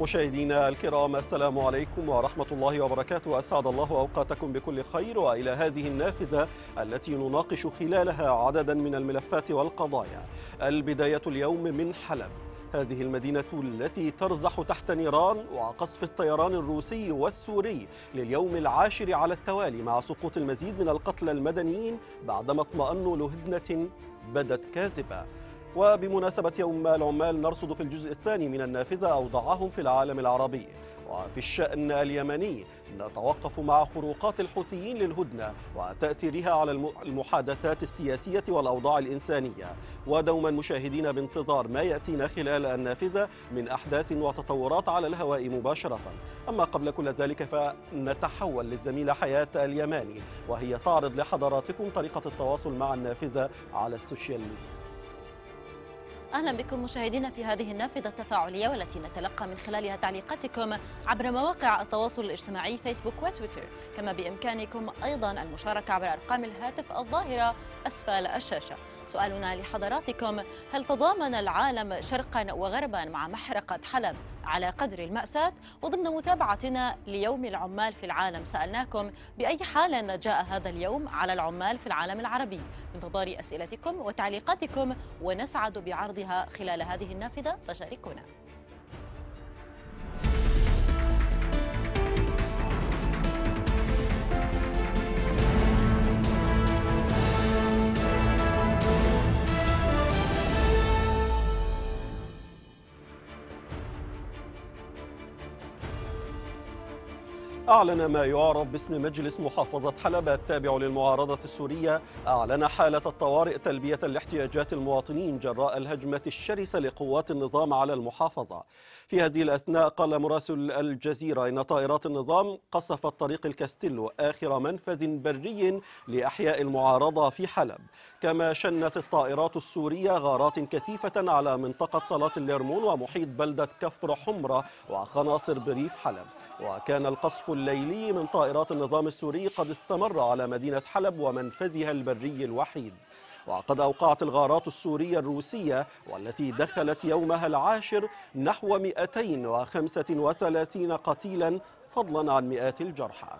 مشاهدينا الكرام السلام عليكم ورحمة الله وبركاته أسعد الله أوقاتكم بكل خير وإلى هذه النافذة التي نناقش خلالها عددا من الملفات والقضايا البداية اليوم من حلب هذه المدينة التي ترزح تحت نيران وقصف الطيران الروسي والسوري لليوم العاشر على التوالي مع سقوط المزيد من القتلى المدنيين بعدما اطمأنوا لهدنة بدت كاذبة وبمناسبة يوم العمال نرصد في الجزء الثاني من النافذة أوضاعهم في العالم العربي وفي الشأن اليمني نتوقف مع خروقات الحوثيين للهدنة وتأثيرها على المحادثات السياسية والأوضاع الإنسانية ودوما مشاهدين بانتظار ما يأتينا خلال النافذة من أحداث وتطورات على الهواء مباشرة أما قبل كل ذلك فنتحول للزميلة حياة اليماني وهي تعرض لحضراتكم طريقة التواصل مع النافذة على السوشيال ميديا أهلا بكم مشاهدينا في هذه النافذة التفاعلية والتي نتلقى من خلالها تعليقاتكم عبر مواقع التواصل الاجتماعي فيسبوك وتويتر كما بإمكانكم أيضا المشاركة عبر أرقام الهاتف الظاهرة أسفل الشاشة سؤالنا لحضراتكم هل تضامن العالم شرقا وغربا مع محرقة حلب على قدر المأساة وضمن متابعتنا ليوم العمال في العالم سألناكم بأي حال جاء هذا اليوم على العمال في العالم العربي بانتظار أسئلتكم وتعليقاتكم ونسعد بعرضها خلال هذه النافذة فشاركونا أعلن ما يعرف باسم مجلس محافظة حلب التابع للمعارضة السورية أعلن حالة الطوارئ تلبية لاحتياجات المواطنين جراء الهجمة الشرسة لقوات النظام على المحافظة في هذه الأثناء قال مراسل الجزيرة إن طائرات النظام قصفت طريق الكاستيلو آخر منفذ بري لأحياء المعارضة في حلب كما شنت الطائرات السورية غارات كثيفة على منطقة صلاة الليرمون ومحيط بلدة كفر حمرة وقناصر بريف حلب وكان القصف الليلي من طائرات النظام السوري قد استمر على مدينة حلب ومنفذها البري الوحيد وقد أوقعت الغارات السورية الروسية والتي دخلت يومها العاشر نحو 235 قتيلا فضلا عن مئات الجرحى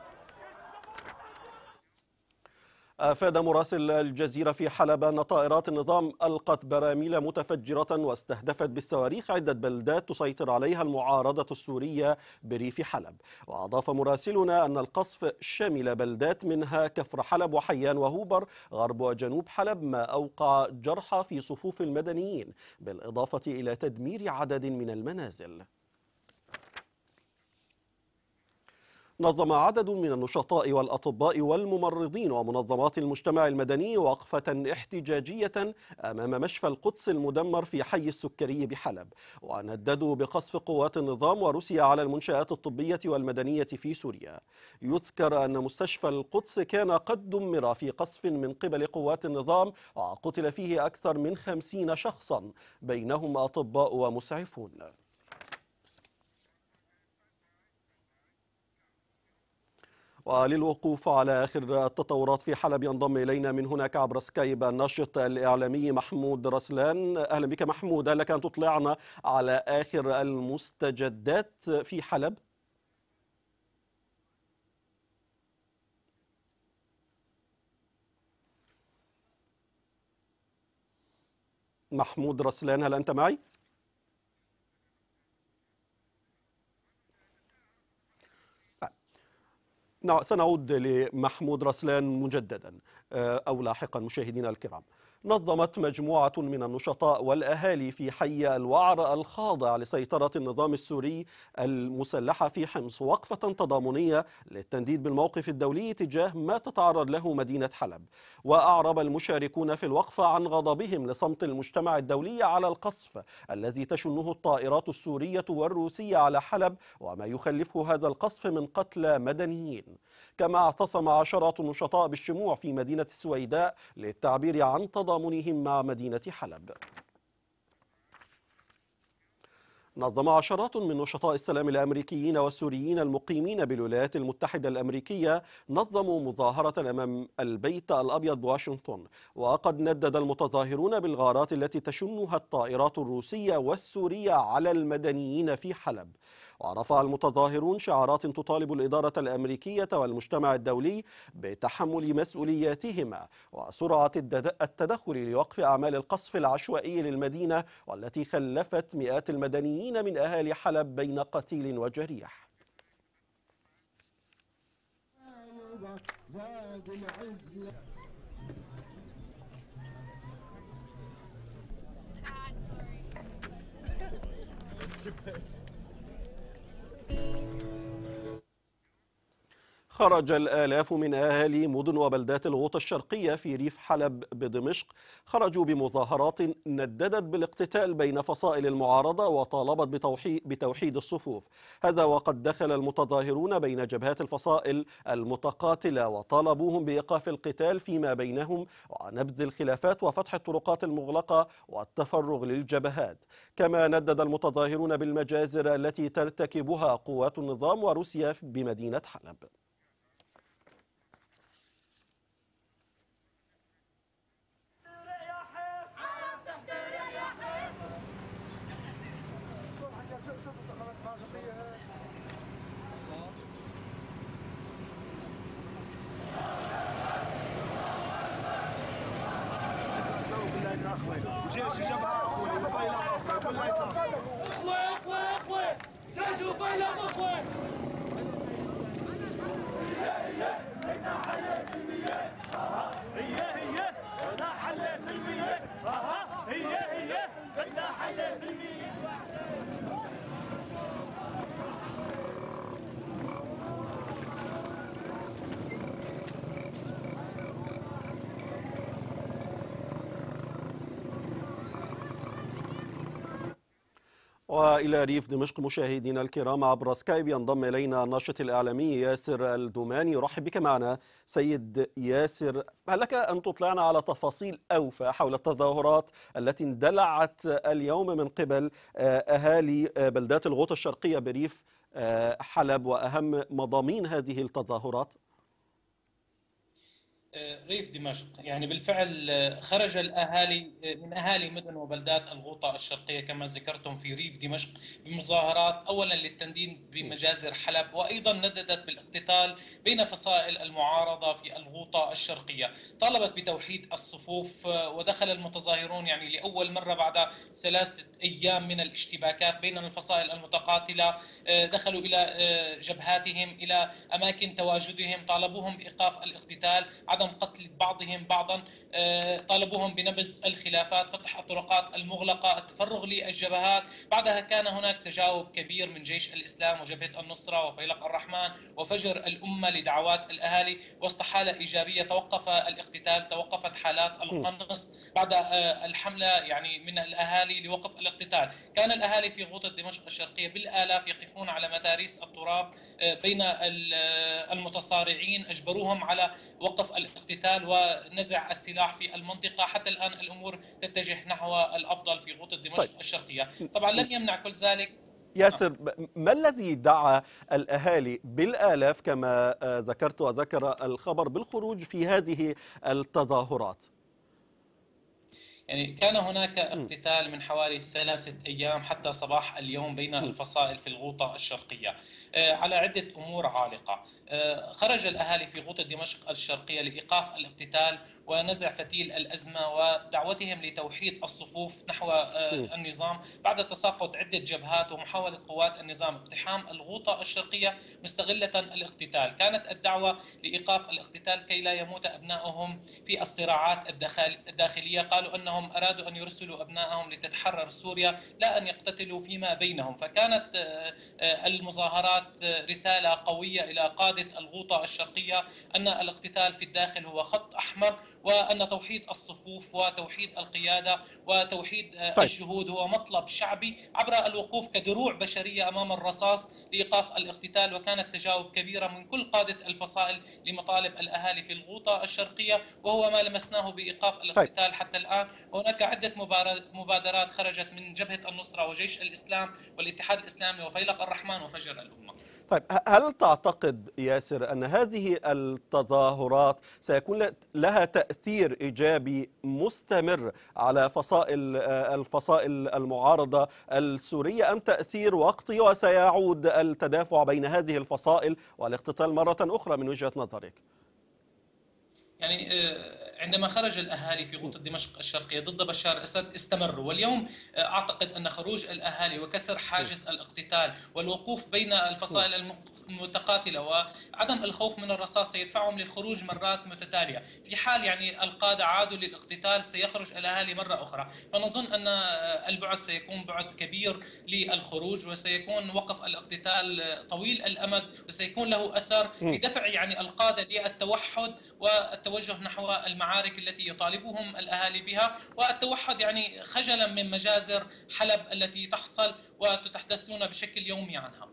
أفاد مراسل الجزيرة في حلب أن طائرات النظام ألقت براميل متفجرة واستهدفت بالصواريخ عدة بلدات تسيطر عليها المعارضة السورية بريف حلب وأضاف مراسلنا أن القصف شمل بلدات منها كفر حلب وحيان وهوبر غرب وجنوب حلب ما أوقع جرحى في صفوف المدنيين بالإضافة إلى تدمير عدد من المنازل نظم عدد من النشطاء والأطباء والممرضين ومنظمات المجتمع المدني وقفة احتجاجية أمام مشفى القدس المدمر في حي السكري بحلب ونددوا بقصف قوات النظام وروسيا على المنشآت الطبية والمدنية في سوريا يذكر أن مستشفى القدس كان قد دمر في قصف من قبل قوات النظام وقتل فيه أكثر من خمسين شخصا بينهم أطباء ومسعفون وللوقوف على آخر التطورات في حلب ينضم إلينا من هناك عبر سكايب الناشط الإعلامي محمود رسلان أهلا بك محمود لك أن تطلعنا على آخر المستجدات في حلب محمود رسلان هل أنت معي؟ سنعود لمحمود رسلان مجددا آه، أو لاحقا مشاهدينا الكرام نظمت مجموعة من النشطاء والأهالي في حي الوعر الخاضع لسيطرة النظام السوري المسلحة في حمص وقفة تضامنية للتنديد بالموقف الدولي تجاه ما تتعرض له مدينة حلب وأعرب المشاركون في الوقفة عن غضبهم لصمت المجتمع الدولي على القصف الذي تشنه الطائرات السورية والروسية على حلب وما يخلفه هذا القصف من قتلى مدنيين كما اعتصم عشرات النشطاء بالشموع في مدينة السويداء للتعبير عن تضامنهم تضامنهم مع مدينة حلب نظم عشرات من نشطاء السلام الامريكيين والسوريين المقيمين بالولايات المتحده الامريكيه نظموا مظاهره امام البيت الابيض بواشنطن وقد ندد المتظاهرون بالغارات التي تشنها الطائرات الروسيه والسوريه على المدنيين في حلب ورفع المتظاهرون شعارات تطالب الإدارة الأمريكية والمجتمع الدولي بتحمل مسؤولياتهما وسرعة التدخل لوقف أعمال القصف العشوائي للمدينة والتي خلفت مئات المدنيين من أهالي حلب بين قتيل وجريح زاد العز خرج الآلاف من أهالي مدن وبلدات الغوطة الشرقية في ريف حلب بدمشق خرجوا بمظاهرات نددت بالاقتتال بين فصائل المعارضة وطالبت بتوحيد, بتوحيد الصفوف هذا وقد دخل المتظاهرون بين جبهات الفصائل المتقاتلة وطالبوهم بإيقاف القتال فيما بينهم ونبذ الخلافات وفتح الطرقات المغلقة والتفرغ للجبهات كما ندد المتظاهرون بالمجازر التي ترتكبها قوات النظام وروسيا بمدينة حلب وإلى ريف دمشق مشاهدينا الكرام عبر سكايب ينضم إلينا الناشط الإعلامي ياسر الدوماني يرحب بك معنا سيد ياسر هل لك أن تطلعنا على تفاصيل أوفى حول التظاهرات التي اندلعت اليوم من قبل آه، أهالي آه، بلدات الغوطة الشرقية بريف آه، حلب وأهم مضامين هذه التظاهرات؟ ريف آه، دمشق يعني بالفعل آه، خرج الأهالي آه، من أهالي مدن وبلدات الغوطة الشرقية كما ذكرتم في ريف دمشق بمظاهرات أولا للتندين بمجازر حلب وأيضا نددت بالاقتتال بين فصائل المعارضة في الغوطة الشرقية طالبت بتوحيد الصفوف ودخل المتظاهرون يعني لأول مرة بعد ثلاثة أيام من الاشتباكات بين الفصائل المتقاتلة دخلوا إلى جبهاتهم إلى أماكن تواجدهم طالبوهم بإيقاف الاقتتال عدم عدم قتل بعضهم بعضا آه، طالبوهم بنبذ الخلافات فتح الطرقات المغلقة التفرغ للجبهات بعدها كان هناك تجاوب كبير من جيش الإسلام وجبهة النصرة وفيلق الرحمن وفجر الأمة لدعوات الأهالي وسط حالة إيجابية توقف الاقتتال توقفت حالات القنص بعد آه، الحملة يعني من الأهالي لوقف الاقتتال كان الأهالي في غوطة دمشق الشرقية بالآلاف يقفون على متاريس التراب آه، بين المتصارعين أجبروهم على وقف الاقتتال ونزع السلاح الصراع في المنطقة حتى الآن الأمور تتجه نحو الأفضل في غوطة دمشق طيب. الشرقية طبعا لم يمنع كل ذلك ياسر ما الذي دعا الأهالي بالآلاف كما آه، ذكرت وذكر الخبر بالخروج في هذه التظاهرات؟ يعني كان هناك اقتتال من حوالي ثلاثة أيام حتى صباح اليوم بين الفصائل في الغوطة الشرقية آه، على عدة أمور عالقة آه، خرج الأهالي في غوطة دمشق الشرقية لإيقاف الاقتتال ونزع فتيل الأزمة ودعوتهم لتوحيد الصفوف نحو آه، النظام بعد تساقط عدة جبهات ومحاولة قوات النظام اقتحام الغوطة الشرقية مستغلة الاقتتال كانت الدعوة لإيقاف الاقتتال كي لا يموت أبنائهم في الصراعات الداخلية قالوا أنه أنهم أرادوا أن يرسلوا أبنائهم لتتحرر سوريا لا أن يقتتلوا فيما بينهم فكانت آه، آه، المظاهرات آه، رسالة قوية إلى قادة الغوطة الشرقية أن الاقتتال في الداخل هو خط أحمر وأن توحيد الصفوف وتوحيد القيادة وتوحيد طيب. الجهود هو مطلب شعبي عبر الوقوف كدروع بشرية أمام الرصاص لإيقاف الاقتتال وكانت تجاوب كبيرة من كل قادة الفصائل لمطالب الأهالي في الغوطة الشرقية وهو ما لمسناه بإيقاف طيب. الاقتتال طيب. حتى الآن هناك عدة مبادرات خرجت من جبهة النصرة وجيش الإسلام والاتحاد الإسلامي وفيلق الرحمن وفجر الأمة طيب هل تعتقد ياسر أن هذه التظاهرات سيكون لها تأثير إيجابي مستمر على فصائل آه، الفصائل المعارضة السورية أم تأثير وقتي وسيعود التدافع بين هذه الفصائل والاقتتال مرة أخرى من وجهة نظرك؟ يعني آه، عندما خرج الأهالي في غوطة دمشق الشرقية ضد بشار الاسد استمروا واليوم آه، أعتقد أن خروج الأهالي وكسر حاجز الاقتتال والوقوف بين الفصائل متقاتله وعدم الخوف من الرصاص سيدفعهم للخروج مرات متتاليه، في حال يعني القاده عادوا للاقتتال سيخرج الاهالي مره اخرى، فنظن ان البعد سيكون بعد كبير للخروج وسيكون وقف الاقتتال طويل الامد وسيكون له اثر في دفع يعني القاده للتوحد والتوجه نحو المعارك التي يطالبهم الاهالي بها والتوحد يعني خجلا من مجازر حلب التي تحصل وتتحدثون بشكل يومي عنها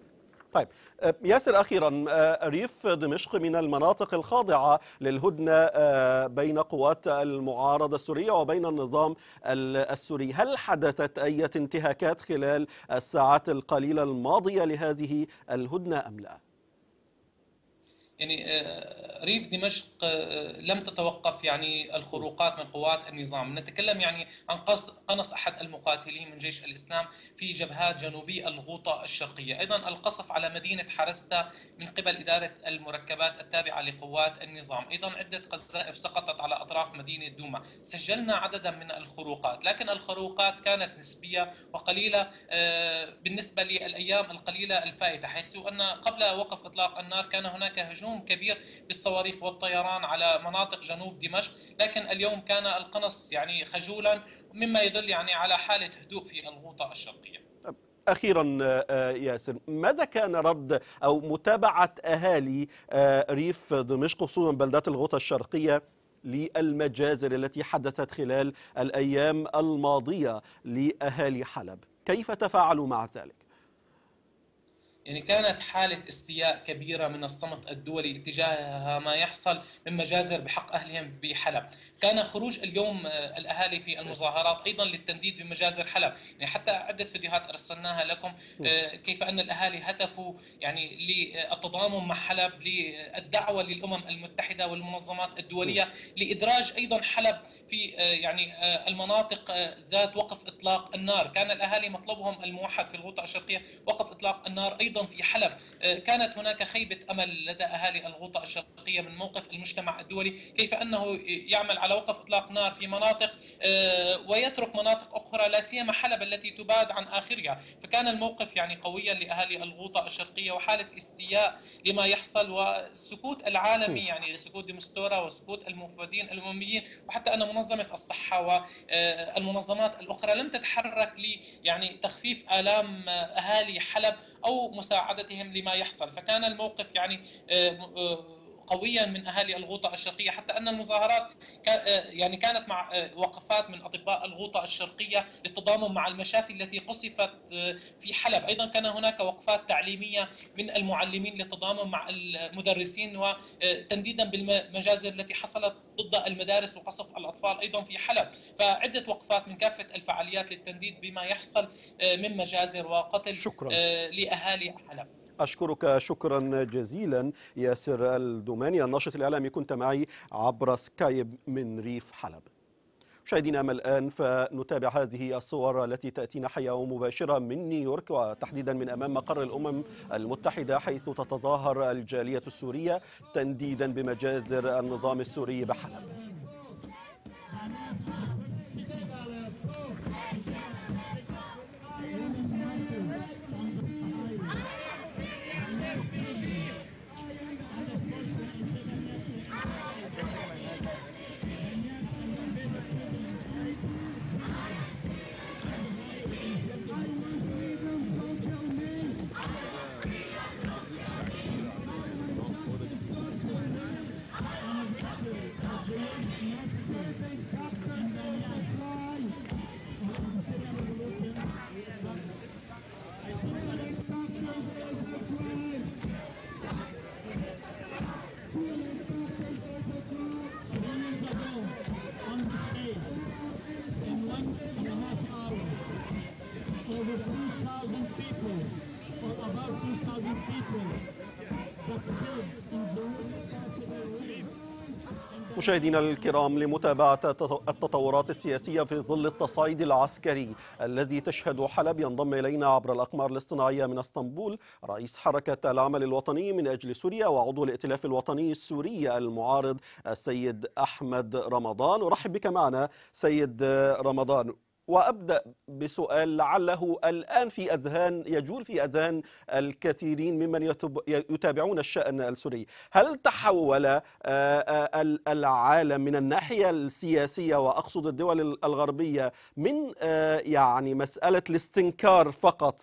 طيب آه، ياسر أخيرا آه، ريف دمشق من المناطق الخاضعة للهدنة آه، بين قوات المعارضة السورية وبين النظام السوري هل حدثت أي انتهاكات خلال الساعات القليلة الماضية لهذه الهدنة أم لا؟ يعني آه، ريف دمشق آه، لم تتوقف يعني الخروقات من قوات النظام نتكلم يعني عن قص قنص أحد المقاتلين من جيش الإسلام في جبهات جنوبي الغوطة الشرقية أيضا القصف على مدينة حرستا من قبل إدارة المركبات التابعة لقوات النظام أيضا عدة قذائف سقطت على أطراف مدينة دوما سجلنا عددا من الخروقات لكن الخروقات كانت نسبية وقليلة آه، بالنسبة للأيام القليلة الفائتة حيث أن قبل وقف إطلاق النار كان هناك هجوم هجوم كبير بالصواريخ والطيران على مناطق جنوب دمشق لكن اليوم كان القنص يعني خجولا مما يدل يعني على حالة هدوء في الغوطة الشرقية أخيرا آه، آه، ياسر ماذا كان رد أو متابعة أهالي آه، ريف دمشق خصوصا بلدات الغوطة الشرقية للمجازر التي حدثت خلال الأيام الماضية لأهالي حلب كيف تفاعلوا مع ذلك؟ يعني كانت حالة استياء كبيرة من الصمت الدولي تجاه ما يحصل من مجازر بحق أهلهم بحلب كان خروج اليوم آه، الأهالي في المظاهرات أيضا للتنديد بمجازر حلب يعني حتى عدة فيديوهات أرسلناها لكم آه، كيف أن الأهالي هتفوا يعني للتضامن مع حلب للدعوة للأمم المتحدة والمنظمات الدولية لإدراج أيضا حلب في آه، يعني المناطق ذات وقف إطلاق النار كان الأهالي مطلبهم الموحد في الغوطة الشرقية وقف إطلاق النار أيضا أيضا في حلب آه، كانت هناك خيبة أمل لدى أهالي الغوطة الشرقية من موقف المجتمع الدولي كيف أنه يعمل على وقف إطلاق نار في مناطق آه، ويترك مناطق أخرى لا سيما حلب التي تباد عن آخرها فكان الموقف يعني قويا لأهالي الغوطة الشرقية وحالة استياء لما يحصل والسكوت العالمي يعني سكوت ديمستورا وسكوت المفردين الأمميين وحتى أن منظمة الصحة والمنظمات آه، الأخرى لم تتحرك لي يعني تخفيف آلام أهالي حلب أو مساعدتهم لما يحصل فكان الموقف يعني آه، قويا من اهالي الغوطه الشرقيه حتى ان المظاهرات آه، يعني كانت مع آه، وقفات من اطباء الغوطه الشرقيه للتضامن مع المشافي التي قصفت آه، في حلب ايضا كان هناك وقفات تعليميه من المعلمين للتضامن مع المدرسين وتنديدا بالمجازر التي حصلت ضد المدارس وقصف الاطفال ايضا في حلب فعده وقفات من كافه الفعاليات للتنديد بما يحصل من مجازر وقتل شكرا. لاهالي حلب أشكرك شكرا جزيلا ياسر الدوماني الناشط الإعلامي كنت معي عبر سكايب من ريف حلب مشاهدينا أما الآن فنتابع هذه الصور التي تأتينا حية ومباشرة من نيويورك وتحديدا من أمام مقر الأمم المتحدة حيث تتظاهر الجالية السورية تنديدا بمجازر النظام السوري بحلب مشاهدينا الكرام لمتابعة التطورات السياسية في ظل التصعيد العسكري الذي تشهد حلب ينضم إلينا عبر الأقمار الاصطناعية من اسطنبول رئيس حركة العمل الوطني من أجل سوريا وعضو الائتلاف الوطني السوري المعارض السيد أحمد رمضان أرحب بك معنا سيد رمضان وأبدأ بسؤال لعله الآن في أذهان يجول في أذهان الكثيرين ممن يتابعون الشأن السوري هل تحول آه، آه، العالم من الناحية السياسية وأقصد الدول الغربية من آه، يعني مسألة الاستنكار فقط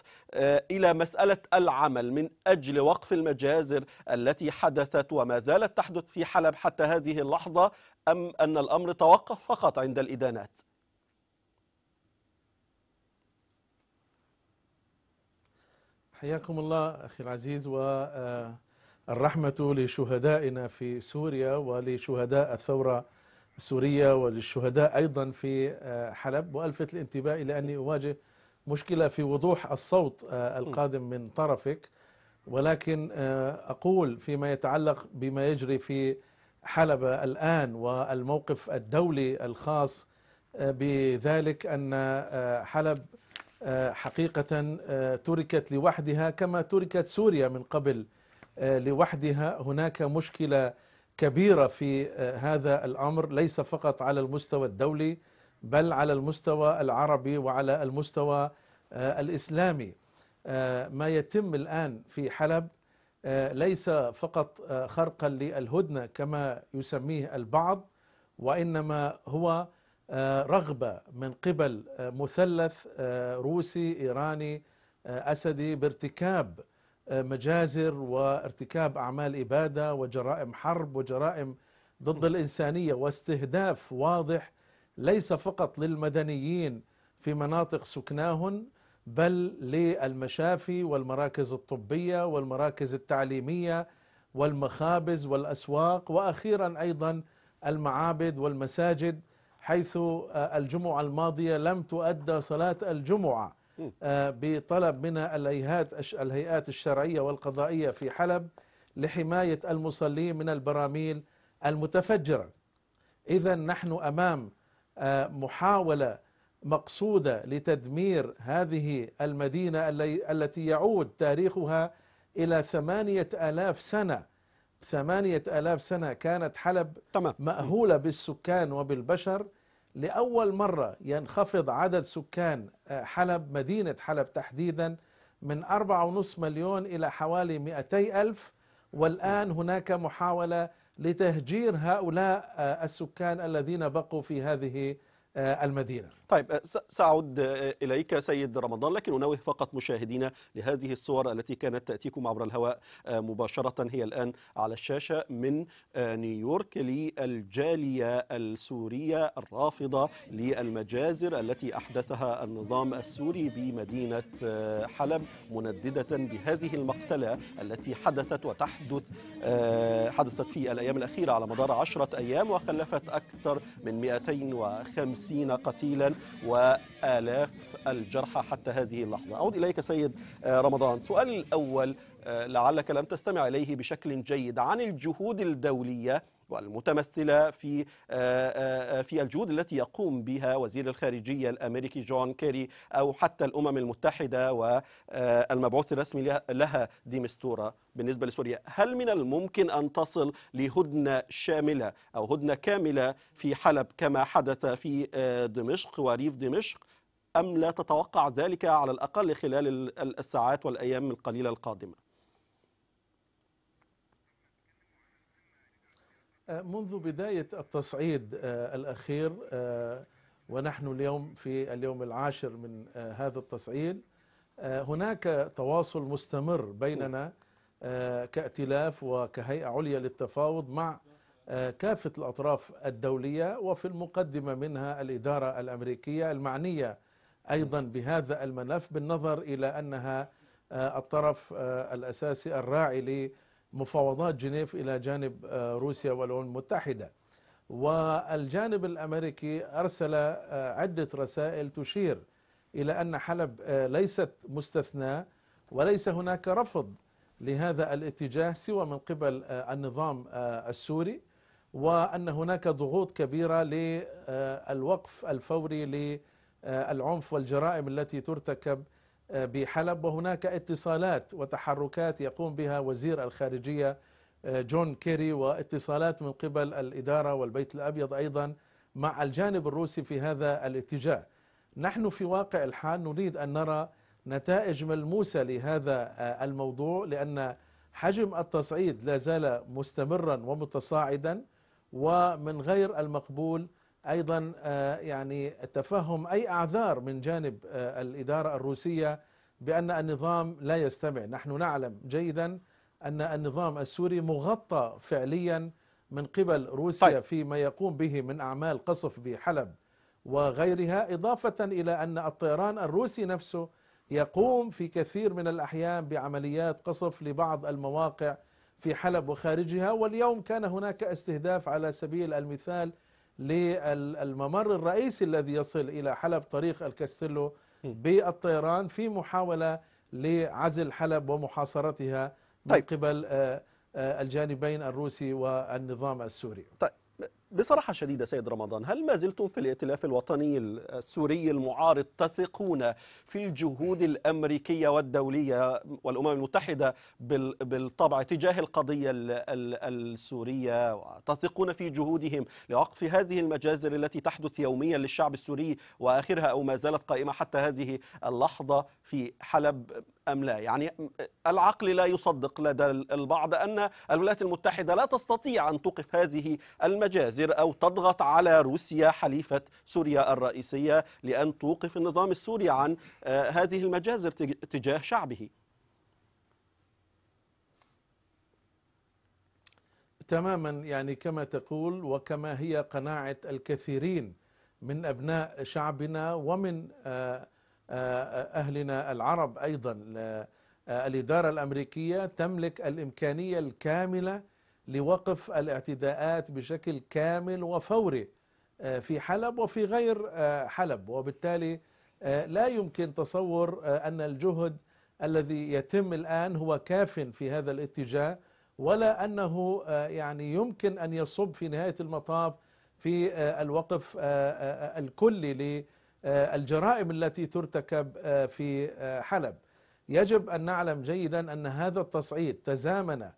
إلى مسألة العمل من أجل وقف المجازر التي حدثت وما زالت تحدث في حلب حتى هذه اللحظة أم أن الأمر توقف فقط عند الإدانات؟ حياكم الله أخي العزيز والرحمة لشهدائنا في سوريا ولشهداء الثورة السورية وللشهداء أيضا في آه، حلب وألفت الانتباه إلى أني أواجه مشكلة في وضوح الصوت آه، القادم من طرفك ولكن آه، أقول فيما يتعلق بما يجري في حلب الآن والموقف الدولي الخاص بذلك أن حلب آه، حقيقة آه، تركت لوحدها كما تركت سوريا من قبل آه، لوحدها هناك مشكلة كبيرة في هذا الأمر ليس فقط على المستوى الدولي بل على المستوى العربي وعلى المستوى الإسلامي ما يتم الآن في حلب ليس فقط خرقا للهدنة كما يسميه البعض وإنما هو آه، رغبة من قبل آه، مثلث آه، روسي إيراني أسدي بارتكاب مجازر وارتكاب أعمال إبادة وجرائم حرب وجرائم ضد الإنسانية واستهداف واضح ليس فقط للمدنيين في مناطق سكناهن بل للمشافي والمراكز الطبية والمراكز التعليمية والمخابز والأسواق وأخيرا أيضا المعابد والمساجد حيث آه، الجمعة الماضية لم تؤدى صلاة الجمعة آه، بطلب من الهيئات الهيئات الشرعية والقضائية في حلب لحماية المصلين من البراميل المتفجرة إذا نحن أمام آه، محاولة مقصودة لتدمير هذه المدينة التي يعود تاريخها إلى ثمانية آلاف سنة ثمانية آلاف سنة كانت حلب تمام. مأهولة بالسكان وبالبشر لأول مرة ينخفض عدد سكان آه، حلب مدينة حلب تحديدا من 4.5 مليون إلى حوالي 200 ألف والآن هناك محاولة لتهجير هؤلاء آه، السكان الذين بقوا في هذه آه، المدينة طيب أه، سأعود أه، إليك سيد رمضان لكن أنوه فقط مشاهدينا لهذه الصور التي كانت تأتيكم عبر الهواء أه، مباشرة هي الآن على الشاشة من نيويورك للجالية السورية الرافضة للمجازر التي أحدثها النظام السوري بمدينة حلب منددة بهذه المقتلة التي حدثت وتحدث حدثت في الأيام الأخيرة على مدار عشرة أيام وخلفت أكثر من 250 قتيلا وآلاف الجرحى حتى هذه اللحظة أعود إليك سيد آه، رمضان سؤال الأول آه، لعلك لم تستمع إليه بشكل جيد عن الجهود الدولية والمتمثلة في آه، آه، في الجهود التي يقوم بها وزير الخارجية الأمريكي جون كيري أو حتى الأمم المتحدة والمبعوث آه، الرسمي لها ديمستورا بالنسبة لسوريا هل من الممكن أن تصل لهدنة شاملة أو هدنة كاملة في حلب كما حدث في دمشق وريف دمشق أم لا تتوقع ذلك على الأقل خلال الساعات والأيام القليلة القادمة آه، منذ بداية التصعيد آه، الأخير آه، ونحن اليوم في اليوم العاشر من هذا التصعيد هناك تواصل مستمر بيننا كائتلاف وكهيئة عليا للتفاوض مع كافة الأطراف الدولية وفي المقدمة منها الإدارة الأمريكية المعنية أيضا بهذا الملف بالنظر إلى أنها الطرف الأساسي الراعي مفاوضات جنيف إلى جانب آه، روسيا والأمم المتحدة والجانب الأمريكي أرسل آه، عدة رسائل تشير إلى أن حلب آه، ليست مستثناة وليس هناك رفض لهذا الاتجاه سوى من قبل النظام السوري وأن هناك ضغوط كبيرة للوقف الفوري للعنف والجرائم التي ترتكب آه، بحلب وهناك اتصالات وتحركات يقوم بها وزير الخارجية آه، جون كيري واتصالات من قبل الإدارة والبيت الأبيض أيضا مع الجانب الروسي في هذا الاتجاه نحن في واقع الحال نريد أن نرى نتائج ملموسة لهذا آه، الموضوع لأن حجم التصعيد لا زال مستمرا ومتصاعدا ومن غير المقبول ايضا آه، يعني تفهم اي اعذار من جانب آه، الاداره الروسيه بان النظام لا يستمع، نحن نعلم جيدا ان النظام السوري مغطى فعليا من قبل روسيا طيب. فيما يقوم به من اعمال قصف بحلب وغيرها، اضافه الى ان الطيران الروسي نفسه يقوم في كثير من الاحيان بعمليات قصف لبعض المواقع في حلب وخارجها، واليوم كان هناك استهداف على سبيل المثال للممر الرئيسي الذي يصل إلى حلب طريق الكاستيلو بالطيران في محاولة لعزل حلب ومحاصرتها من طيب. قبل آه، آه، الجانبين الروسي والنظام السوري طيب بصراحة شديدة سيد رمضان هل ما زلتم في الائتلاف الوطني السوري المعارض تثقون في الجهود الأمريكية والدولية والأمم المتحدة بالطبع تجاه القضية السورية تثقون في جهودهم لوقف هذه المجازر التي تحدث يوميا للشعب السوري وآخرها أو ما زالت قائمة حتى هذه اللحظة في حلب أم لا يعني العقل لا يصدق لدى البعض أن الولايات المتحدة لا تستطيع أن توقف هذه المجازر أو تضغط على روسيا حليفة سوريا الرئيسية لأن توقف النظام السوري عن آه، هذه المجازر تجاه شعبه تماما يعني كما تقول وكما هي قناعة الكثيرين من أبناء شعبنا ومن آه أهلنا العرب أيضا آه، الإدارة الأمريكية تملك الإمكانية الكاملة لوقف الاعتداءات بشكل كامل وفوري آه، في حلب وفي غير آه، حلب وبالتالي لا يمكن تصور أن الجهد الذي يتم الآن هو كاف في هذا الاتجاه ولا أنه يعني يمكن أن يصب في نهاية المطاف في الوقف الكلي آه، الجرائم التي ترتكب آه، في آه، حلب يجب أن نعلم جيدا أن هذا التصعيد تزامن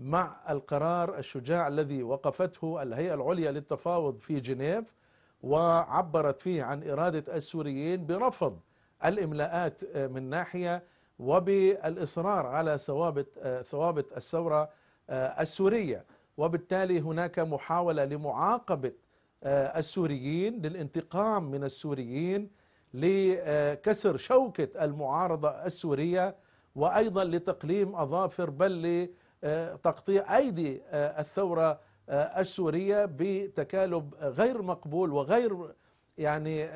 مع القرار الشجاع الذي وقفته الهيئة العليا للتفاوض في جنيف وعبرت فيه عن إرادة السوريين برفض الإملاءات من ناحية وبالإصرار على ثوابت ثوابت الثورة السورية وبالتالي هناك محاولة لمعاقبة آه، السوريين للانتقام من السوريين لكسر شوكة المعارضة السورية وأيضا لتقليم أظافر بل لتقطيع أيدي آه، الثورة آه، السورية بتكالب غير مقبول وغير يعني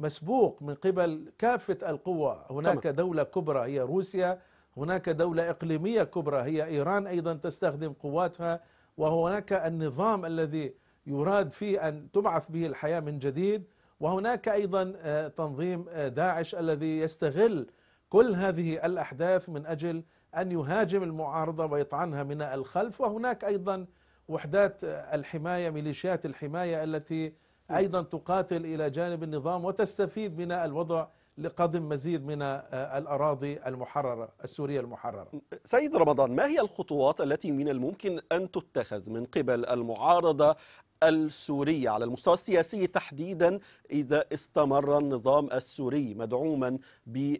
مسبوق من قبل كافة القوى هناك طبعا. دولة كبرى هي روسيا هناك دولة إقليمية كبرى هي إيران أيضا تستخدم قواتها وهناك النظام الذي يراد فيه أن تبعث به الحياة من جديد وهناك أيضا آه، تنظيم آه، داعش الذي يستغل كل هذه الأحداث من أجل أن يهاجم المعارضة ويطعنها من الخلف وهناك أيضا وحدات آه، الحماية ميليشيات الحماية التي نعم. أيضا تقاتل إلى جانب النظام وتستفيد من الوضع لقدم مزيد من الأراضي المحررة السورية المحررة سيد رمضان ما هي الخطوات التي من الممكن أن تتخذ من قبل المعارضة السورية على المستوى السياسي تحديدا إذا استمر النظام السوري مدعوما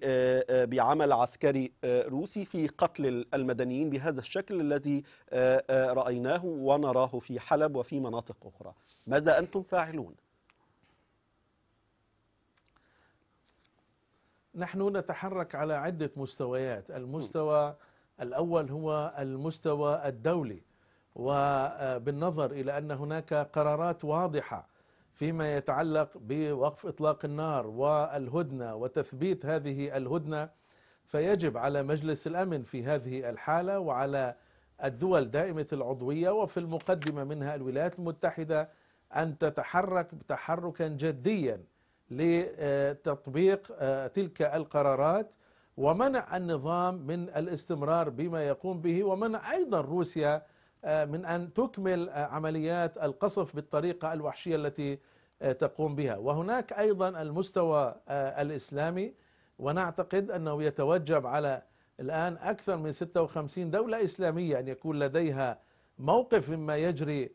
آه، بعمل عسكري آه، روسي في قتل المدنيين بهذا الشكل الذي آه، رأيناه ونراه في حلب وفي مناطق أخرى ماذا أنتم فاعلون؟ نحن نتحرك على عدة مستويات المستوى الأول هو المستوى الدولي وبالنظر إلى أن هناك قرارات واضحة فيما يتعلق بوقف إطلاق النار والهدنة وتثبيت هذه الهدنة فيجب على مجلس الأمن في هذه الحالة وعلى الدول دائمة العضوية وفي المقدمة منها الولايات المتحدة أن تتحرك تحركا جديا لتطبيق آه، تلك القرارات ومنع النظام من الاستمرار بما يقوم به ومنع أيضا روسيا آه، من أن تكمل آه، عمليات القصف بالطريقة الوحشية التي آه، تقوم بها وهناك أيضا المستوى الإسلامي ونعتقد أنه يتوجب على الآن أكثر من 56 دولة إسلامية أن يكون لديها موقف مما يجري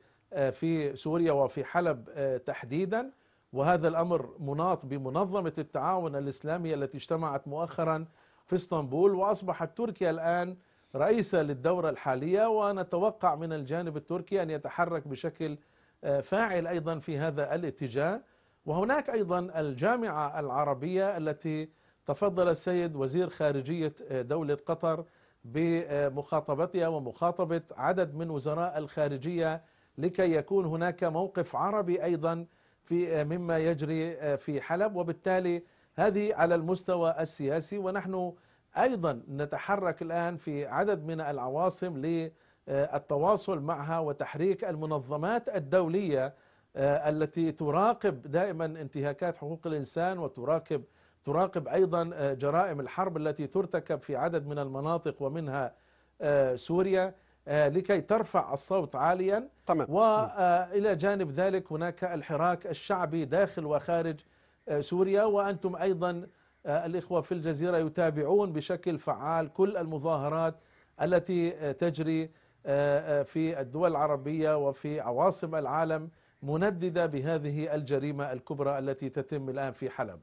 في سوريا وفي حلب تحديدا وهذا الأمر مناط بمنظمة التعاون الإسلامي التي اجتمعت مؤخرا في اسطنبول وأصبحت تركيا الآن رئيسة للدورة الحالية ونتوقع من الجانب التركي أن يتحرك بشكل آه، فاعل أيضا في هذا الاتجاه وهناك أيضا الجامعة العربية التي تفضل السيد وزير خارجية آه، دولة قطر بمخاطبتها ومخاطبة عدد من وزراء الخارجية لكي يكون هناك موقف عربي أيضا في آه، مما يجري في حلب وبالتالي هذه على المستوى السياسي ونحن أيضا نتحرك الآن في عدد من العواصم للتواصل معها وتحريك المنظمات الدولية آه، التي تراقب دائما انتهاكات حقوق الإنسان وتراقب تراقب أيضا آه، جرائم الحرب التي ترتكب في عدد من المناطق ومنها آه، سوريا لكي ترفع الصوت عاليا تمام. وإلى جانب ذلك هناك الحراك الشعبي داخل وخارج سوريا وأنتم أيضا آه، الإخوة في الجزيرة يتابعون بشكل فعال كل المظاهرات التي آه، تجري آه، في الدول العربية وفي عواصم العالم منددة بهذه الجريمة الكبرى التي تتم الآن في حلب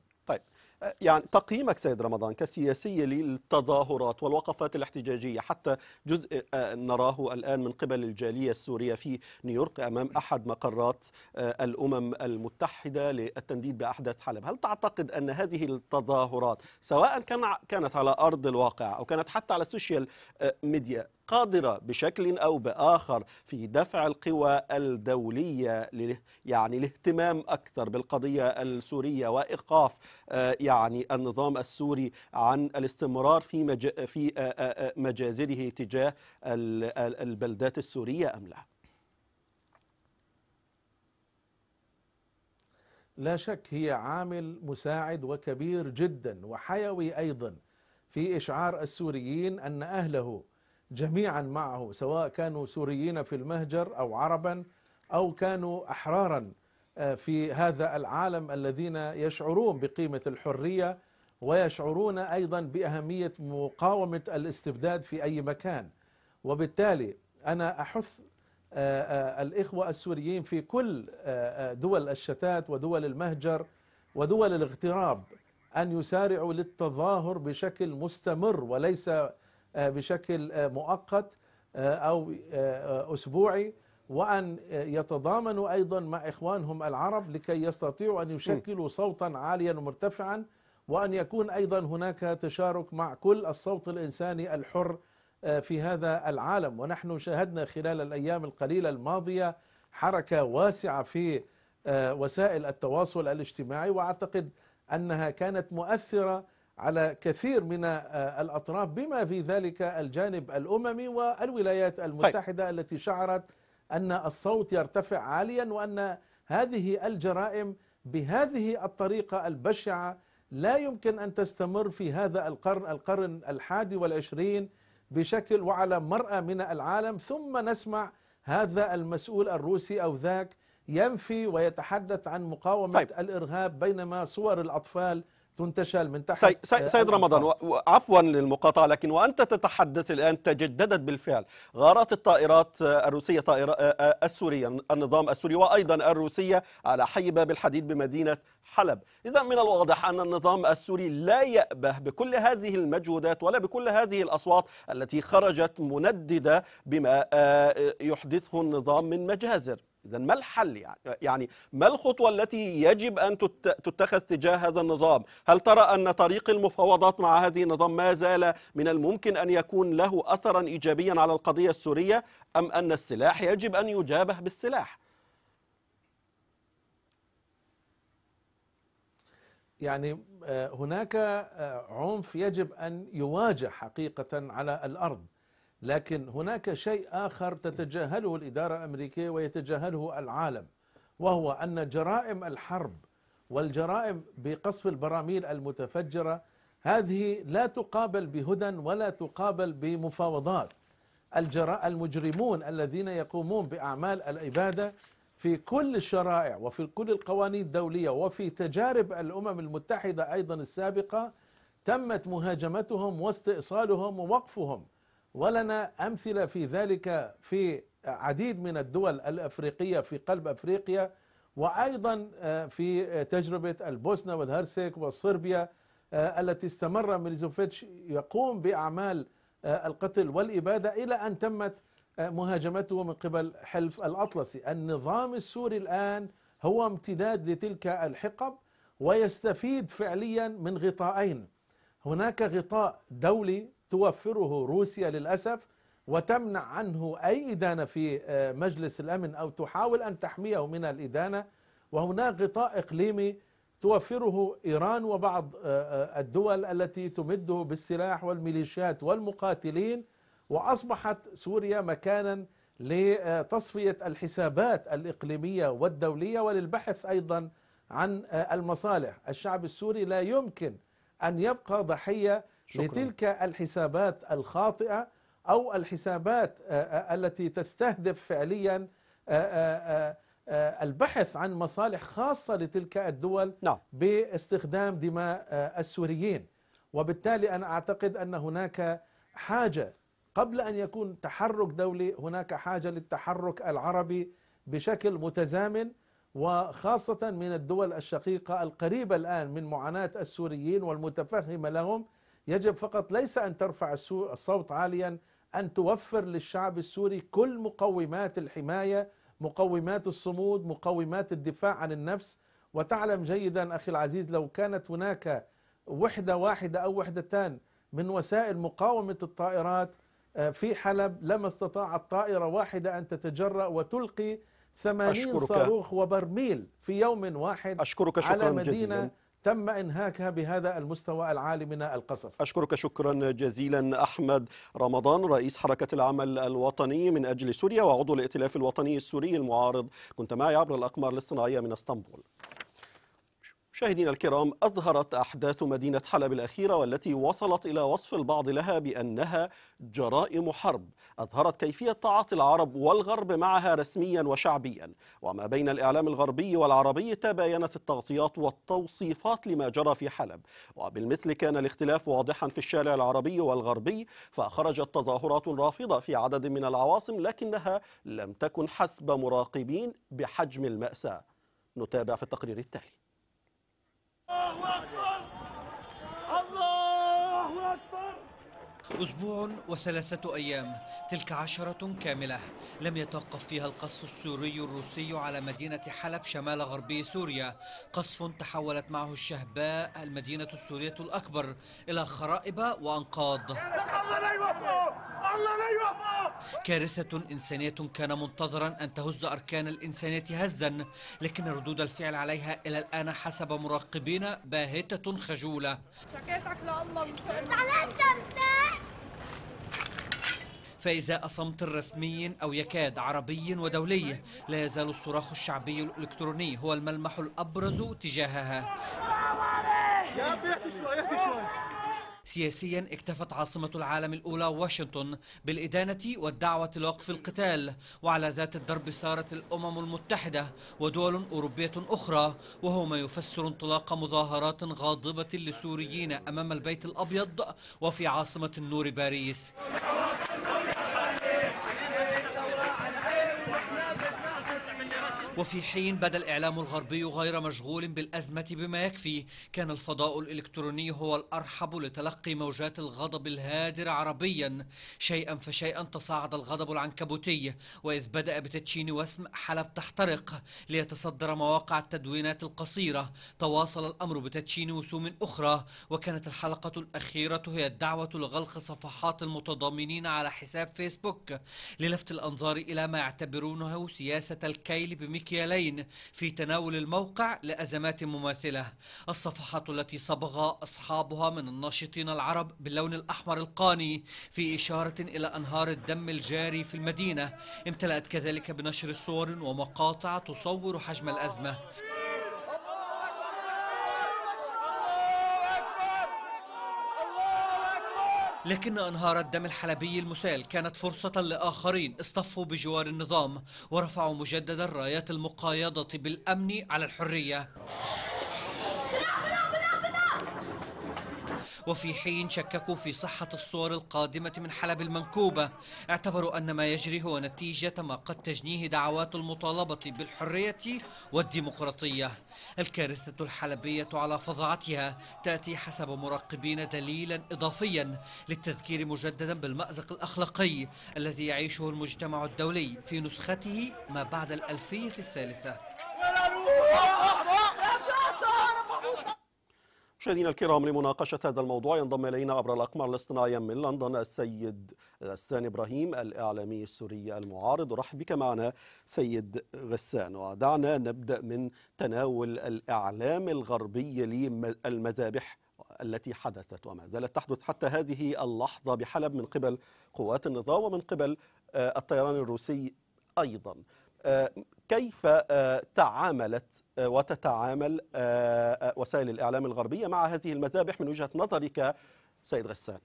يعني تقييمك سيد رمضان كسياسي للتظاهرات والوقفات الاحتجاجية حتى جزء آه، نراه الآن من قبل الجالية السورية في نيويورك أمام أحد مقرات آه، الأمم المتحدة للتنديد بأحداث حلب هل تعتقد أن هذه التظاهرات سواء كانت على أرض الواقع أو كانت حتى على السوشيال آه، ميديا قادرة بشكل أو بآخر في دفع القوى الدولية يعني الاهتمام أكثر بالقضية السورية وإيقاف آه، يعني النظام السوري عن الاستمرار في مج في آه، آه، مجازره تجاه البلدات السورية أم لا؟ لا شك هي عامل مساعد وكبير جدا وحيوي أيضا في إشعار السوريين أن أهله جميعا معه سواء كانوا سوريين في المهجر أو عربا أو كانوا أحرارا آه، في هذا العالم الذين يشعرون بقيمة الحرية ويشعرون أيضا بأهمية مقاومة الاستبداد في أي مكان وبالتالي أنا أحث آه، آه، الإخوة السوريين في كل دول الشتات ودول المهجر ودول الاغتراب أن يسارعوا للتظاهر بشكل مستمر وليس آه، بشكل آه، مؤقت آه، أو أسبوعي وأن يتضامنوا أيضا مع إخوانهم العرب لكي يستطيعوا أن يشكلوا صوتا عاليا ومرتفعا وأن يكون أيضا هناك تشارك مع كل الصوت الإنساني الحر في هذا العالم ونحن شاهدنا خلال الأيام القليلة الماضية حركة واسعة في وسائل التواصل الاجتماعي وأعتقد أنها كانت مؤثرة على كثير من آه، الأطراف بما في ذلك الجانب الأممي والولايات طيب. المتحدة طيب. التي شعرت أن الصوت يرتفع عاليا وأن هذه الجرائم بهذه الطريقة البشعة لا يمكن أن تستمر في هذا القرن القرن الحادي والعشرين بشكل وعلى مرأى من العالم ثم نسمع هذا المسؤول الروسي أو ذاك ينفي ويتحدث عن مقاومة طيب. الإرهاب بينما صور الأطفال تنتشل من تحت آه، سيد, سيد, آه، سيد رمضان آه. عفوا للمقاطعة لكن وأنت تتحدث الآن تجددت بالفعل غارات الطائرات الروسية طائرة السورية النظام السوري وأيضا الروسية على حي باب الحديد بمدينة حلب إذا من الواضح أن النظام السوري لا يأبه بكل هذه المجهودات ولا بكل هذه الأصوات التي خرجت منددة بما يحدثه النظام من مجازر إذا ما الحل يعني؟ يعني ما الخطوة التي يجب أن تتخذ تجاه هذا النظام؟ هل ترى أن طريق المفاوضات مع هذه النظام ما زال من الممكن أن يكون له أثرا إيجابيا على القضية السورية أم أن السلاح يجب أن يجابه بالسلاح؟ يعني آه، هناك آه، عنف يجب أن يواجه حقيقة على الأرض لكن هناك شيء آخر تتجاهله الإدارة الأمريكية ويتجاهله العالم وهو أن جرائم الحرب والجرائم بقصف البراميل المتفجرة هذه لا تقابل بهدى ولا تقابل بمفاوضات الجراء المجرمون الذين يقومون بأعمال العبادة في كل الشرائع وفي كل القوانين الدولية وفي تجارب الأمم المتحدة أيضا السابقة تمت مهاجمتهم واستئصالهم ووقفهم ولنا أمثلة في ذلك في عديد من الدول الأفريقية في قلب أفريقيا وأيضا آه، في تجربة البوسنة والهرسك والصربيا آه، التي استمر ميليزوفيتش يقوم بأعمال آه، القتل والإبادة إلى أن تمت مهاجمته من قبل حلف الأطلسي النظام السوري الآن هو امتداد لتلك الحقب ويستفيد فعليا من غطائين هناك غطاء دولي توفره روسيا للأسف وتمنع عنه أي إدانة في آه، مجلس الأمن أو تحاول أن تحميه من الإدانة وهناك غطاء إقليمي توفره إيران وبعض آه، آه، الدول التي تمده بالسلاح والميليشيات والمقاتلين وأصبحت سوريا مكانا لتصفية الحسابات الإقليمية والدولية وللبحث أيضا عن المصالح الشعب السوري لا يمكن أن يبقى ضحية شكرا. لتلك الحسابات الخاطئة أو الحسابات آه، آه، التي تستهدف فعليا آه، البحث عن مصالح خاصة لتلك الدول نعم. باستخدام دماء السوريين وبالتالي أنا أعتقد أن هناك حاجة قبل أن يكون تحرك دولي هناك حاجة للتحرك العربي بشكل متزامن وخاصة من الدول الشقيقة القريبة الآن من معاناة السوريين والمتفهمة لهم يجب فقط ليس أن ترفع الصوت عاليا أن توفر للشعب السوري كل مقومات الحماية مقومات الصمود مقومات الدفاع عن النفس وتعلم جيدا أخي العزيز لو كانت هناك وحدة واحدة أو وحدتان من وسائل مقاومة الطائرات آه، في حلب لما استطاعت طائرة واحدة أن تتجرأ وتلقي ثمانين أشكرك. صاروخ وبرميل في يوم واحد أشكرك شكرا على مدينة جزيلا. تم إنهاكها بهذا المستوى العالي من القصف أشكرك شكرا جزيلا أحمد رمضان رئيس حركة العمل الوطني من أجل سوريا وعضو الائتلاف الوطني السوري المعارض كنت معي عبر الأقمار الاصطناعية من اسطنبول مشاهدينا الكرام أظهرت أحداث مدينة حلب الأخيرة والتي وصلت إلى وصف البعض لها بأنها جرائم حرب أظهرت كيفية تعاطي العرب والغرب معها رسميا وشعبيا وما بين الإعلام الغربي والعربي تباينت التغطيات والتوصيفات لما جرى في حلب وبالمثل كان الاختلاف واضحا في الشارع العربي والغربي فخرجت تظاهرات رافضة في عدد من العواصم لكنها لم تكن حسب مراقبين بحجم المأساة نتابع في التقرير التالي Oh, أسبوع وثلاثة أيام تلك عشرة كاملة لم يتوقف فيها القصف السوري الروسي على مدينة حلب شمال غربي سوريا قصف تحولت معه الشهباء المدينة السورية الأكبر إلى خرائب وأنقاض كارثة إنسانية كان منتظرا أن تهز أركان الإنسانية هزا لكن ردود الفعل عليها إلى الآن حسب مراقبين باهتة خجولة شكيتك فإذا أصمت الرسمي أو يكاد عربي ودولي لا يزال الصراخ الشعبي الإلكتروني هو الملمح الأبرز تجاهها يا شوي شوي سياسيا اكتفت عاصمة العالم الأولى واشنطن بالإدانة والدعوة لوقف القتال وعلى ذات الدرب سارت الأمم المتحدة ودول أوروبية أخرى وهو ما يفسر انطلاق مظاهرات غاضبة للسوريين أمام البيت الأبيض وفي عاصمة النور باريس وفي حين بدا الإعلام الغربي غير مشغول بالأزمة بما يكفي كان الفضاء الإلكتروني هو الأرحب لتلقي موجات الغضب الهادر عربيا شيئا فشيئا تصاعد الغضب العنكبوتي وإذ بدأ بتدشين وسم حلب تحترق ليتصدر مواقع التدوينات القصيرة تواصل الأمر بتدشين وسوم أخرى وكانت الحلقة الأخيرة هي الدعوة لغلق صفحات المتضامنين على حساب فيسبوك للفت الأنظار إلى ما يعتبرونه سياسة الكيل بمك الكيالين في تناول الموقع لأزمات مماثلة الصفحات التي صبغ أصحابها من الناشطين العرب باللون الأحمر القاني في إشارة إلى أنهار الدم الجاري في المدينة امتلأت كذلك بنشر صور ومقاطع تصور حجم الأزمة لكن أنهار الدم الحلبي المسال كانت فرصة لآخرين اصطفوا بجوار النظام ورفعوا مجددا رايات المقايضة بالأمن على الحرية وفي حين شككوا في صحة الصور القادمة من حلب المنكوبة اعتبروا أن ما يجري هو نتيجة ما قد تجنيه دعوات المطالبة بالحرية والديمقراطية الكارثة الحلبية على فظاعتها تأتي حسب مراقبين دليلا إضافيا للتذكير مجددا بالمأزق الأخلاقي الذي يعيشه المجتمع الدولي في نسخته ما بعد الألفية الثالثة مشاهدينا الكرام لمناقشة هذا الموضوع ينضم إلينا عبر الأقمار الاصطناعية من لندن السيد غسان إبراهيم الإعلامي السوري المعارض أرحب بك معنا سيد غسان ودعنا نبدأ من تناول الإعلام الغربي للمذابح التي حدثت وما زالت تحدث حتى هذه اللحظة بحلب من قبل قوات النظام ومن قبل آه، الطيران الروسي أيضا آه، كيف آه، تعاملت وتتعامل آه، آه، وسائل الإعلام الغربية مع هذه المذابح من وجهة نظرك سيد غسان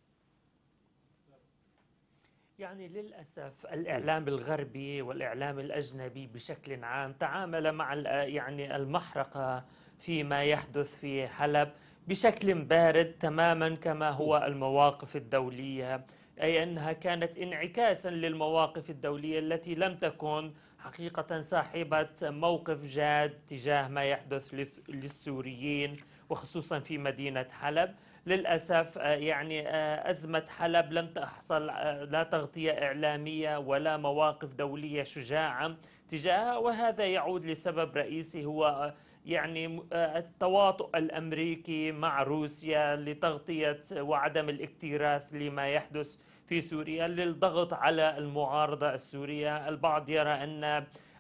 يعني للاسف الاعلام الغربي والاعلام الاجنبي بشكل عام تعامل مع آه، يعني المحرقه فيما يحدث في حلب بشكل بارد تماما كما هو المواقف الدوليه اي انها كانت انعكاسا للمواقف الدوليه التي لم تكن حقيقة صاحبة موقف جاد تجاه ما يحدث للسوريين وخصوصا في مدينة حلب للأسف آه، يعني آه، أزمة حلب لم تحصل آه، لا تغطية إعلامية ولا مواقف دولية شجاعة تجاهها وهذا يعود لسبب رئيسي هو يعني التواطؤ الامريكي مع روسيا لتغطيه وعدم الاكتراث لما يحدث في سوريا للضغط على المعارضة السورية البعض يرى أن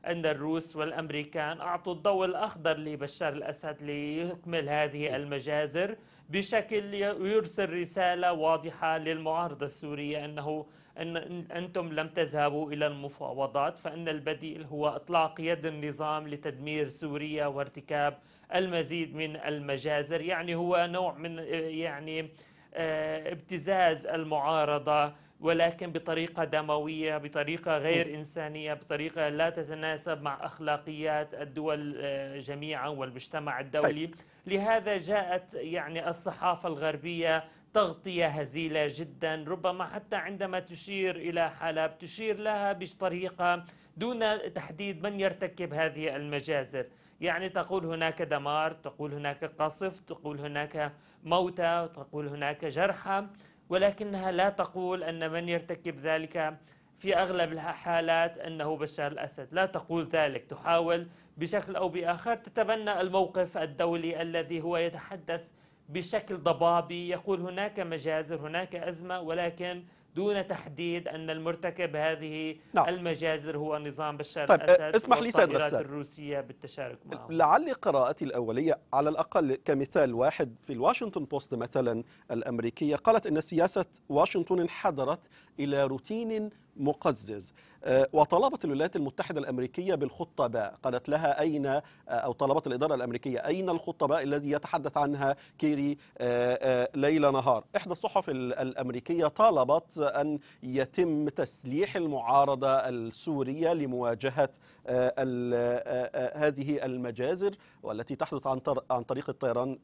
أن الروس والأمريكان أعطوا الضوء الأخضر لبشار الأسد ليكمل هذه المجازر بشكل يرسل رسالة واضحة للمعارضة السورية أنه أن أنتم لم تذهبوا إلى المفاوضات فإن البديل هو إطلاق يد النظام لتدمير سوريا وارتكاب المزيد من المجازر يعني هو نوع من يعني آه، ابتزاز المعارضه ولكن بطريقه دمويه بطريقه غير انسانيه بطريقه لا تتناسب مع اخلاقيات الدول آه، جميعا والمجتمع الدولي طيب. لهذا جاءت يعني الصحافه الغربيه تغطية هزيلة جدا ربما حتى عندما تشير إلى حلب تشير لها بطريقة دون تحديد من يرتكب هذه المجازر يعني تقول هناك دمار تقول هناك قصف تقول هناك موتى تقول هناك جرحى ولكنها لا تقول أن من يرتكب ذلك في أغلب الحالات أنه بشار الأسد لا تقول ذلك تحاول بشكل أو بآخر تتبنى الموقف الدولي الذي هو يتحدث بشكل ضبابي يقول هناك مجازر هناك أزمة ولكن دون تحديد أن المرتكب هذه نعم. المجازر هو نظام بشار طيب الأسد اسمح لي سيد غسان الروسية بالتشارك معه لعل قراءتي الأولية على الأقل كمثال واحد في الواشنطن بوست مثلا الأمريكية قالت أن سياسة واشنطن انحدرت إلى روتين مقزز آه، وطلبت الولايات المتحدة الأمريكية بالخطة باء قالت لها أين آه، أو طلبت الإدارة الأمريكية أين الخطة باء الذي يتحدث عنها كيري آه، ليل نهار إحدى الصحف الأمريكية طالبت أن يتم تسليح المعارضة السورية لمواجهة هذه المجازر والتي تحدث عن طريق الطيران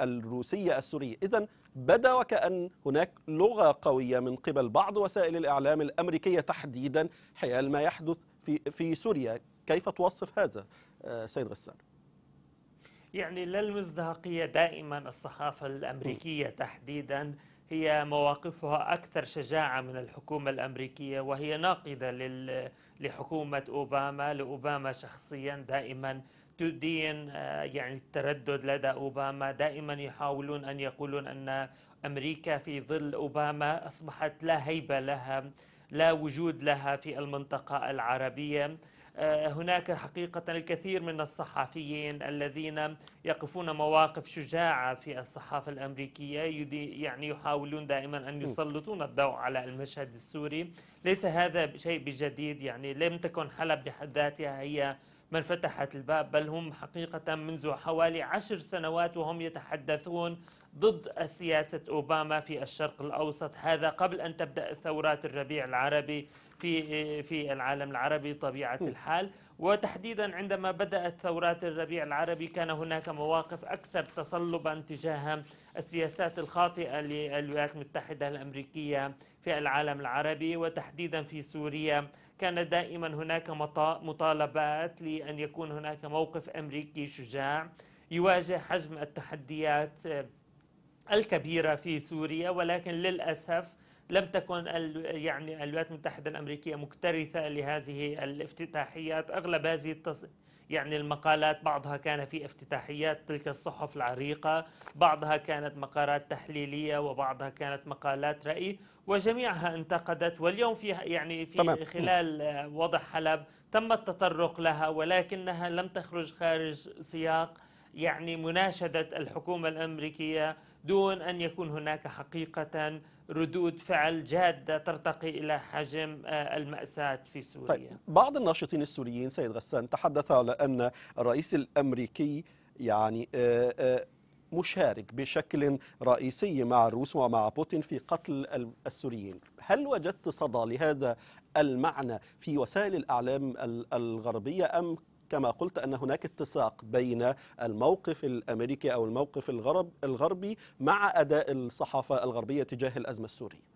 الروسية السورية إذا بدا وكأن هناك لغة قوية من قبل بعض وسائل الإعلام الأمريكية تحديدا الحياة ما يحدث في, في سوريا كيف توصف هذا آه، سيد غسان؟ يعني لا المزدهقية دائما الصحافة الأمريكية تحديدا هي مواقفها أكثر شجاعة من الحكومة الأمريكية وهي ناقدة لحكومة أوباما لأوباما شخصيا دائما تدين آه، يعني التردد لدى أوباما دائما يحاولون أن يقولون أن أمريكا في ظل أوباما أصبحت لا هيبة لها لا وجود لها في المنطقة العربية آه، هناك حقيقة الكثير من الصحفيين الذين يقفون مواقف شجاعة في الصحافة الأمريكية يعني يحاولون دائما أن يسلطون الضوء على المشهد السوري ليس هذا شيء بجديد يعني لم تكن حلب بحد ذاتها هي من فتحت الباب بل هم حقيقة منذ حوالي عشر سنوات وهم يتحدثون ضد سياسة أوباما في الشرق الأوسط هذا قبل أن تبدأ ثورات الربيع العربي في في العالم العربي طبيعة الحال وتحديدا عندما بدأت ثورات الربيع العربي كان هناك مواقف أكثر تصلبا تجاه السياسات الخاطئة للولايات المتحدة الأمريكية في العالم العربي وتحديدا في سوريا كان دائما هناك مطالبات لأن يكون هناك موقف أمريكي شجاع يواجه حجم التحديات الكبيرة في سوريا ولكن للأسف لم تكن يعني الولايات المتحدة الأمريكية مكترثة لهذه الافتتاحيات أغلب هذه التص... يعني المقالات بعضها كان في افتتاحيات تلك الصحف العريقة بعضها كانت مقالات تحليلية وبعضها كانت مقالات رأي وجميعها انتقدت واليوم في يعني في طبعا. خلال وضع حلب تم التطرق لها ولكنها لم تخرج خارج سياق يعني مناشدة الحكومة الأمريكية دون ان يكون هناك حقيقه ردود فعل جاده ترتقي الى حجم آه، الماساه في سوريا. طيب بعض الناشطين السوريين سيد غسان تحدث على ان الرئيس الامريكي يعني آه، آه، مشارك بشكل رئيسي مع الروس ومع بوتين في قتل السوريين هل وجدت صدى لهذا المعنى في وسائل الأعلام الغربية أم كما قلت أن هناك اتساق بين الموقف الأمريكي أو الموقف الغرب الغربي مع أداء الصحافة الغربية تجاه الأزمة السورية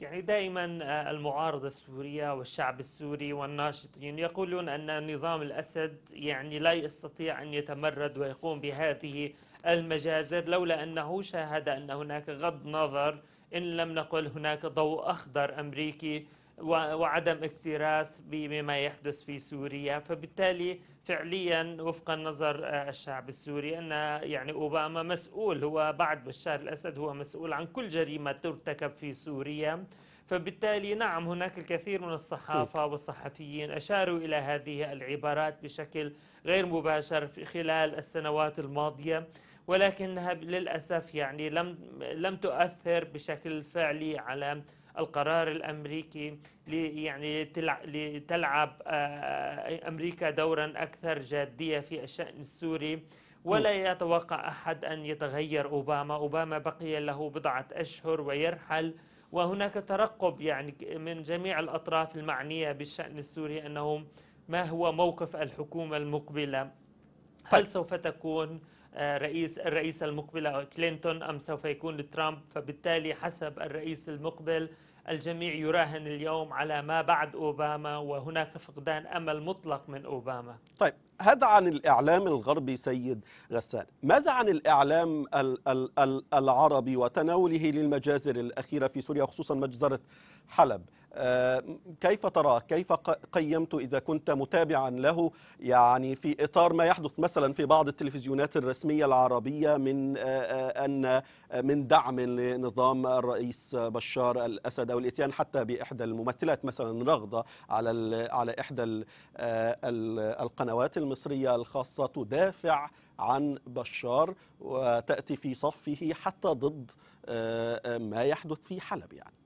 يعني دائما آه، المعارضة السورية والشعب السوري والناشطين يقولون أن نظام الأسد يعني لا يستطيع أن يتمرد ويقوم بهذه المجازر لولا أنه شاهد أن هناك غض نظر إن لم نقل هناك ضوء أخضر أمريكي وعدم اكتراث بما يحدث في سوريا فبالتالي فعليا وفق النظر آه، الشعب السوري ان يعني اوباما مسؤول هو بعد بشار الاسد هو مسؤول عن كل جريمه ترتكب في سوريا فبالتالي نعم هناك الكثير من الصحافه طيب. والصحفيين اشاروا الى هذه العبارات بشكل غير مباشر خلال السنوات الماضيه ولكنها للاسف يعني لم لم تؤثر بشكل فعلي على القرار الامريكي يعني لتلعب آه، آه، امريكا دورا اكثر جاديه في الشان السوري ولا يتوقع احد ان يتغير اوباما، اوباما بقي له بضعه اشهر ويرحل وهناك ترقب يعني من جميع الاطراف المعنيه بالشان السوري انه ما هو موقف الحكومه المقبله؟ هل طيب. سوف تكون رئيس الرئيسة المقبلة كلينتون أم سوف يكون لترامب فبالتالي حسب الرئيس المقبل الجميع يراهن اليوم على ما بعد أوباما وهناك فقدان أمل مطلق من أوباما طيب هذا عن الإعلام الغربي سيد غسان ماذا عن الإعلام الـ الـ الـ العربي وتناوله للمجازر الأخيرة في سوريا خصوصا مجزرة حلب آه، كيف تراه كيف قيمت إذا كنت متابعا له يعني في إطار ما يحدث مثلا في بعض التلفزيونات الرسمية العربية من آه، آه، أن من دعم لنظام الرئيس بشار الأسد أو الإتيان حتى بإحدى الممثلات مثلا رغدة على على إحدى القنوات المصرية الخاصة تدافع عن بشار وتأتي في صفه حتى ضد ما يحدث في حلب يعني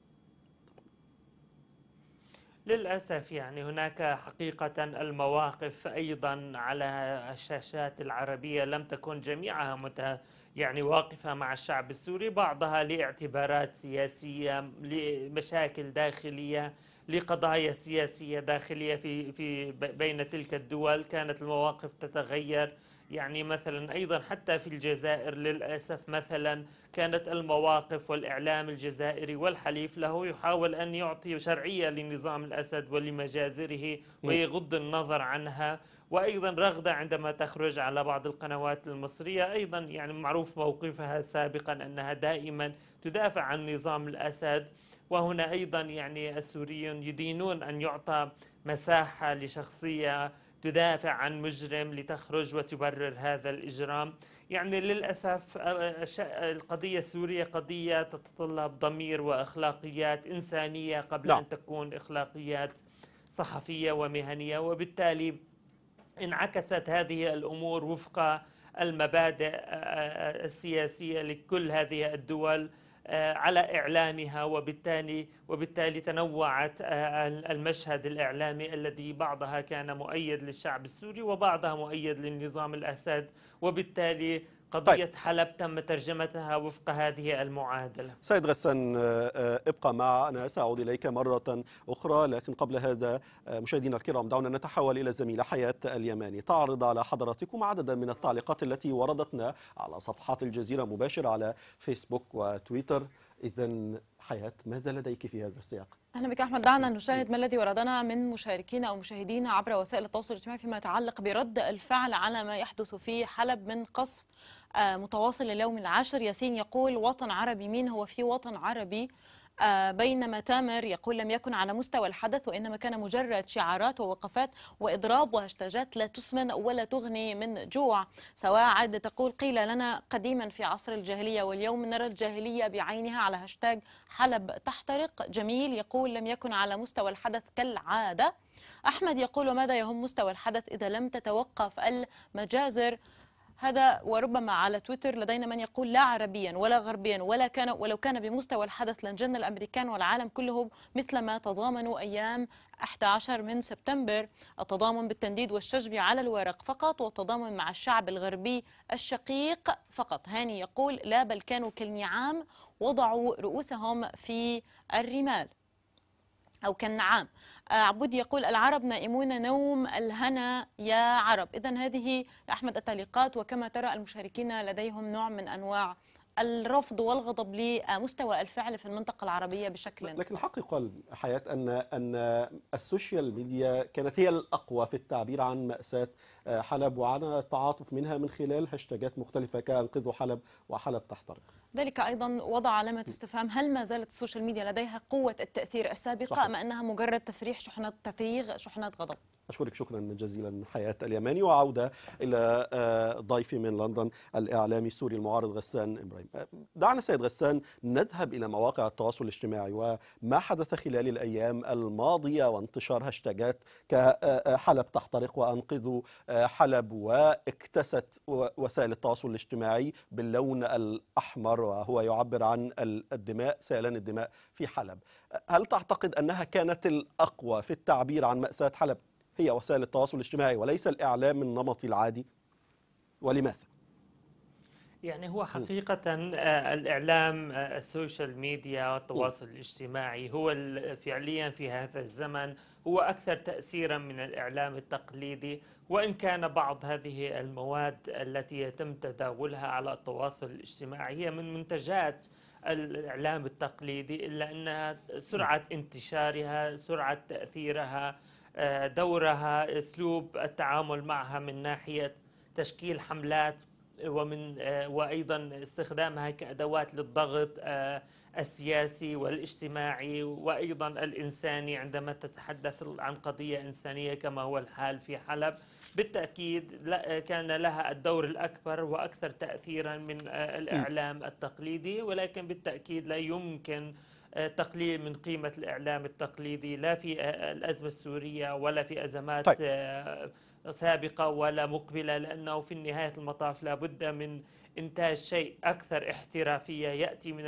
للأسف يعني هناك حقيقة المواقف أيضا على الشاشات العربية لم تكن جميعها مت... يعني واقفة مع الشعب السوري بعضها لاعتبارات سياسية لمشاكل داخلية لقضايا سياسية داخلية في, في بين تلك الدول كانت المواقف تتغير يعني مثلا أيضا حتى في الجزائر للأسف مثلا كانت المواقف والإعلام الجزائري والحليف له يحاول أن يعطي شرعية لنظام الأسد ولمجازره ويغض النظر عنها وأيضا رغدة عندما تخرج على بعض القنوات المصرية أيضا يعني معروف موقفها سابقا أنها دائما تدافع عن نظام الأسد وهنا أيضا يعني السوريون يدينون أن يعطى مساحة لشخصية تدافع عن مجرم لتخرج وتبرر هذا الإجرام يعني للأسف القضية السورية قضية تتطلب ضمير وأخلاقيات إنسانية قبل لا. نعم. أن تكون أخلاقيات صحفية ومهنية وبالتالي انعكست هذه الأمور وفق المبادئ السياسية لكل هذه الدول آه، على إعلامها وبالتالي وبالتالي تنوعت آه، المشهد الإعلامي الذي بعضها كان مؤيد للشعب السوري وبعضها مؤيد للنظام الأسد وبالتالي طيب. قضية طيب. حلب تم ترجمتها وفق هذه المعادلة سيد غسان آه، آه، ابقى معنا سأعود إليك مرة أخرى لكن قبل هذا آه، مشاهدينا الكرام دعونا نتحول إلى الزميلة حياة اليماني تعرض على حضراتكم عددا من التعليقات التي وردتنا على صفحات الجزيرة مباشرة على فيسبوك وتويتر إذا حياة ماذا لديك في هذا السياق؟ اهلا بك احمد دعنا نشاهد ما الذي وردنا من مشاركين او مشاهدين عبر وسائل التواصل الاجتماعي فيما يتعلق برد الفعل على ما يحدث في حلب من قصف آه، متواصل اليوم العاشر ياسين يقول وطن عربي مين هو في وطن عربي آه، بينما تامر يقول لم يكن على مستوى الحدث وإنما كان مجرد شعارات ووقفات وإضراب وهاشتاجات لا تسمن ولا تغني من جوع سواعد تقول قيل لنا قديما في عصر الجاهلية واليوم نرى الجاهلية بعينها على هاشتاج حلب تحترق جميل يقول لم يكن على مستوى الحدث كالعادة أحمد يقول ماذا يهم مستوى الحدث إذا لم تتوقف المجازر هذا وربما على تويتر لدينا من يقول لا عربيا ولا غربيا ولا كان ولو كان بمستوى الحدث لنجن الامريكان والعالم كله مثل ما تضامنوا ايام 11 من سبتمبر التضامن بالتنديد والشجب على الورق فقط والتضامن مع الشعب الغربي الشقيق فقط هاني يقول لا بل كانوا كالنعام وضعوا رؤوسهم في الرمال أو كالنعام آه، عبود يقول العرب نائمون نوم الهنا يا عرب إذا هذه أحمد التعليقات وكما ترى المشاركين لديهم نوع من أنواع الرفض والغضب لمستوى الفعل في المنطقة العربية بشكل لكن الحقيقة حياة أن أن السوشيال ميديا كانت هي الأقوى في التعبير عن مأساة آه، حلب وعن التعاطف منها من خلال هاشتاجات مختلفة كأنقذوا حلب وحلب تحترق ذلك أيضا وضع علامة استفهام هل ما زالت السوشيال ميديا لديها قوة التأثير السابقة صحيح. أم أنها مجرد تفريح شحنات تفريغ شحنات غضب أشكرك شكرا جزيلا حياة اليماني وعودة إلى آه، ضيفي من لندن الإعلامي السوري المعارض غسان إبراهيم آه، دعنا سيد غسان نذهب إلى مواقع التواصل الاجتماعي وما حدث خلال الأيام الماضية وانتشار هاشتاجات كحلب آه، تحترق وأنقذوا حلب واكتست وسائل التواصل الاجتماعي باللون الأحمر وهو يعبر عن الدماء سيلان الدماء في حلب هل تعتقد أنها كانت الأقوى في التعبير عن مأساة حلب هي وسائل التواصل الاجتماعي وليس الإعلام النمطي العادي ولماذا؟ يعني هو حقيقة آه، الإعلام آه، السوشيال ميديا والتواصل الاجتماعي هو فعليا في هذا الزمن هو أكثر تأثيرا من الإعلام التقليدي وإن كان بعض هذه المواد التي يتم تداولها على التواصل الاجتماعي هي من منتجات الإعلام التقليدي إلا أنها سرعة انتشارها سرعة تأثيرها دورها اسلوب التعامل معها من ناحيه تشكيل حملات ومن آه، وايضا استخدامها كادوات للضغط آه، السياسي والاجتماعي وايضا الانساني عندما تتحدث عن قضيه انسانيه كما هو الحال في حلب بالتاكيد آه، كان لها الدور الاكبر واكثر تاثيرا من الاعلام التقليدي ولكن بالتاكيد لا يمكن تقليل من قيمة الإعلام التقليدي لا في الأزمة السورية ولا في أزمات طيب. آه، سابقة ولا مقبلة لأنه في نهاية المطاف لا بد من إنتاج شيء أكثر احترافية يأتي من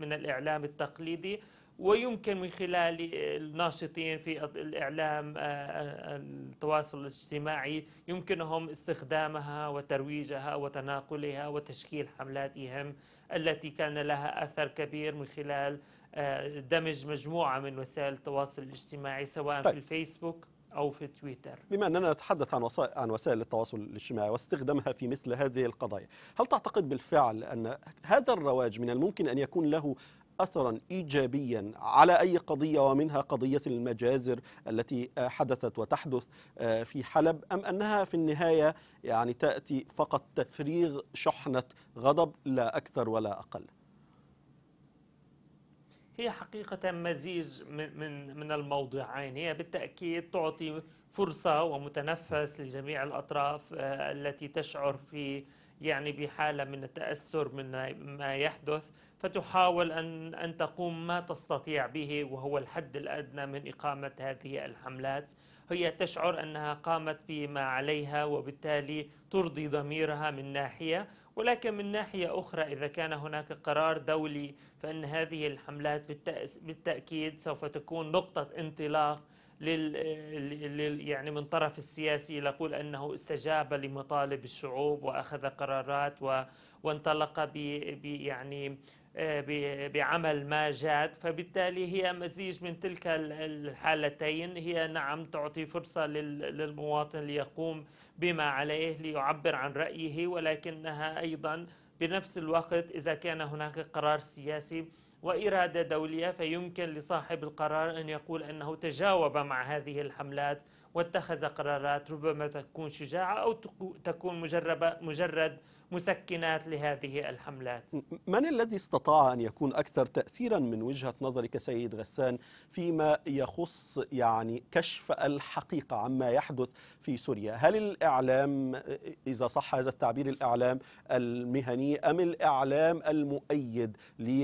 من الإعلام التقليدي ويمكن من خلال الناشطين في الإعلام آه، آه، التواصل الاجتماعي يمكنهم استخدامها وترويجها وتناقلها وتشكيل حملاتهم التي كان لها أثر كبير من خلال آه، دمج مجموعة من وسائل التواصل الاجتماعي سواء طيب. في الفيسبوك أو في تويتر بما أننا نتحدث عن وسائل, عن وسائل التواصل الاجتماعي واستخدامها في مثل هذه القضايا هل تعتقد بالفعل أن هذا الرواج من الممكن أن يكون له اثرا ايجابيا على اي قضيه ومنها قضيه المجازر التي حدثت وتحدث آه، في حلب ام انها في النهايه يعني تاتي فقط تفريغ شحنه غضب لا اكثر ولا اقل؟ هي حقيقة مزيج من من الموضوعين هي بالتأكيد تعطي فرصة ومتنفس لجميع الأطراف آه، التي تشعر في يعني بحالة من التأثر من ما يحدث فتحاول أن أن تقوم ما تستطيع به وهو الحد الأدنى من إقامة هذه الحملات هي تشعر أنها قامت بما عليها وبالتالي ترضي ضميرها من ناحية ولكن من ناحية أخرى إذا كان هناك قرار دولي فإن هذه الحملات بالتأكيد سوف تكون نقطة انطلاق لل يعني من طرف السياسي يقول انه استجاب لمطالب الشعوب واخذ قرارات و... وانطلق ب... ب... يعني آه، بعمل ما جاد فبالتالي هي مزيج من تلك الحالتين هي نعم تعطي فرصة للمواطن ليقوم بما عليه ليعبر عن رأيه ولكنها أيضا بنفس الوقت إذا كان هناك قرار سياسي وإرادة دولية فيمكن لصاحب القرار أن يقول أنه تجاوب مع هذه الحملات واتخذ قرارات ربما تكون شجاعة أو تكون مجرد مسكنات لهذه الحملات من الذي استطاع أن يكون أكثر تأثيرا من وجهة نظرك سيد غسان فيما يخص يعني كشف الحقيقة عما يحدث في سوريا هل الإعلام إذا صح هذا التعبير الإعلام المهني أم الإعلام المؤيد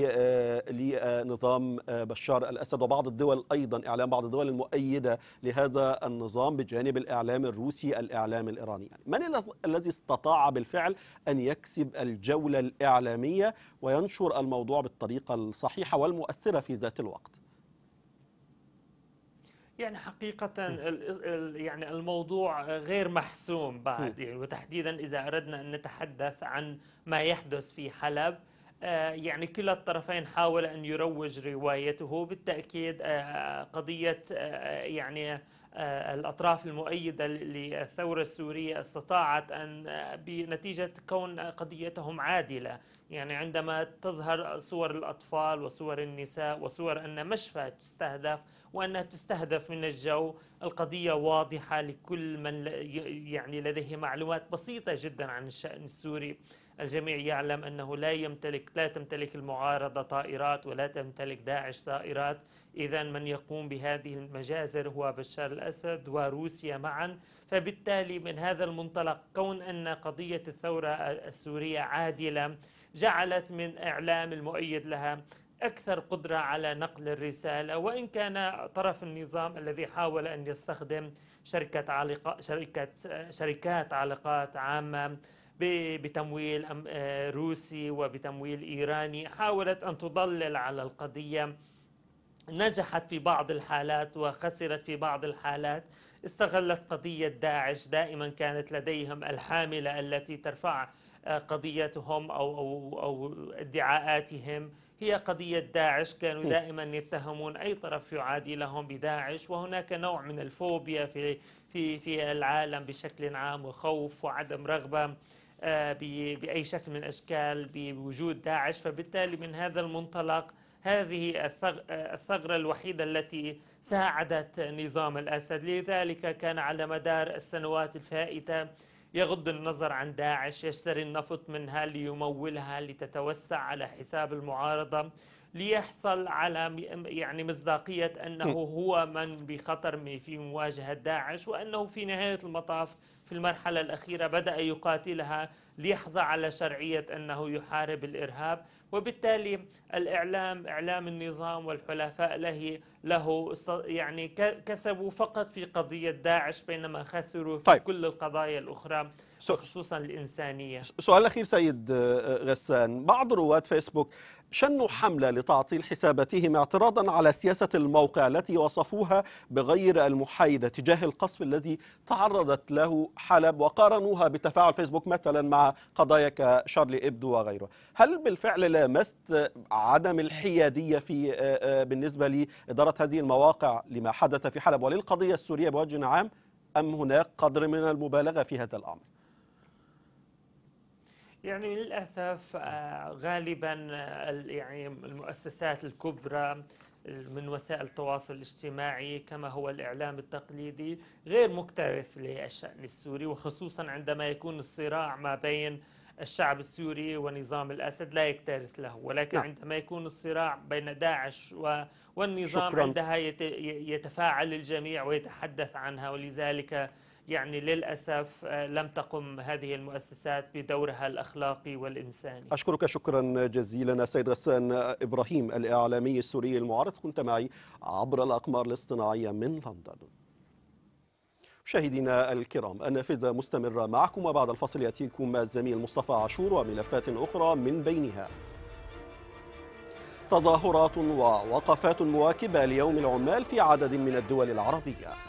آه، لنظام آه، بشار الأسد وبعض الدول أيضا إعلام بعض الدول المؤيدة لهذا النظام بجانب الإعلام الروسي الإعلام الإيراني يعني من الذي استطاع بالفعل أن أن يكسب الجولة الإعلامية وينشر الموضوع بالطريقة الصحيحة والمؤثرة في ذات الوقت يعني حقيقة يعني الموضوع غير محسوم بعد يعني وتحديدا إذا أردنا أن نتحدث عن ما يحدث في حلب آه، يعني كلا الطرفين حاول أن يروج روايته بالتأكيد آه، قضية آه، يعني آه، الأطراف المؤيدة للثورة السورية استطاعت أن آه، بنتيجة كون قضيتهم عادلة يعني عندما تظهر صور الأطفال وصور النساء وصور أن مشفى تستهدف وأنها تستهدف من الجو القضية واضحة لكل من يعني لديه معلومات بسيطة جدا عن الشأن السوري الجميع يعلم أنه لا يمتلك لا تمتلك المعارضة طائرات ولا تمتلك داعش طائرات إذا من يقوم بهذه المجازر هو بشار الأسد وروسيا معا فبالتالي من هذا المنطلق كون أن قضية الثورة السورية عادلة جعلت من إعلام المؤيد لها أكثر قدرة على نقل الرسالة وإن كان طرف النظام الذي حاول أن يستخدم شركة علاقة شركة شركات علاقات عامة بتمويل آه، روسي وبتمويل إيراني حاولت أن تضلل على القضية نجحت في بعض الحالات وخسرت في بعض الحالات استغلت قضية داعش دائما كانت لديهم الحاملة التي ترفع آه، قضيتهم أو, أو, أو ادعاءاتهم هي قضية داعش كانوا دائما يتهمون أي طرف يعادي لهم بداعش وهناك نوع من الفوبيا في, في, في العالم بشكل عام وخوف وعدم رغبة آه، بأي شكل من الأشكال بوجود داعش فبالتالي من هذا المنطلق هذه الثغرة الوحيدة التي ساعدت نظام الأسد لذلك كان على مدار السنوات الفائتة يغض النظر عن داعش يشتري النفط منها ليمولها لتتوسع على حساب المعارضة ليحصل على يعني مصداقية أنه هو من بخطر في مواجهة داعش وأنه في نهاية المطاف في المرحلة الأخيرة بدأ يقاتلها ليحظى على شرعية أنه يحارب الإرهاب وبالتالي الإعلام إعلام النظام والحلفاء له له يعني كسبوا فقط في قضية داعش بينما خسروا في طيب. كل القضايا الأخرى خصوصا الإنسانية سؤال أخير سيد آه، آه، غسان بعض رواد فيسبوك شنوا حملة لتعطيل حساباتهم اعتراضا على سياسة الموقع التي وصفوها بغير المحايدة تجاه القصف الذي تعرضت له حلب وقارنوها بتفاعل فيسبوك مثلا مع قضايا كشارلي إبدو وغيره هل بالفعل لامست عدم الحيادية في آه، بالنسبة لإدارة هذه المواقع لما حدث في حلب وللقضية السورية بوجه عام أم هناك قدر من المبالغة في هذا الأمر؟ يعني للاسف آه، غالبا آه، يعني المؤسسات الكبرى من وسائل التواصل الاجتماعي كما هو الإعلام التقليدي غير مكترث للشأن السوري وخصوصا عندما يكون الصراع ما بين الشعب السوري ونظام الأسد لا يكترث له ولكن نعم. عندما يكون الصراع بين داعش والنظام شكرا. عندها يتفاعل الجميع ويتحدث عنها ولذلك يعني للأسف آه، لم تقم هذه المؤسسات بدورها الأخلاقي والإنساني أشكرك شكرا جزيلا السيد غسان إبراهيم الإعلامي السوري المعارض كنت معي عبر الأقمار الاصطناعية من لندن مشاهدينا الكرام النافذة مستمرة معكم وبعد الفصل يأتيكم الزميل مصطفى عاشور وملفات أخرى من بينها تظاهرات ووقفات مواكبة ليوم العمال في عدد من الدول العربية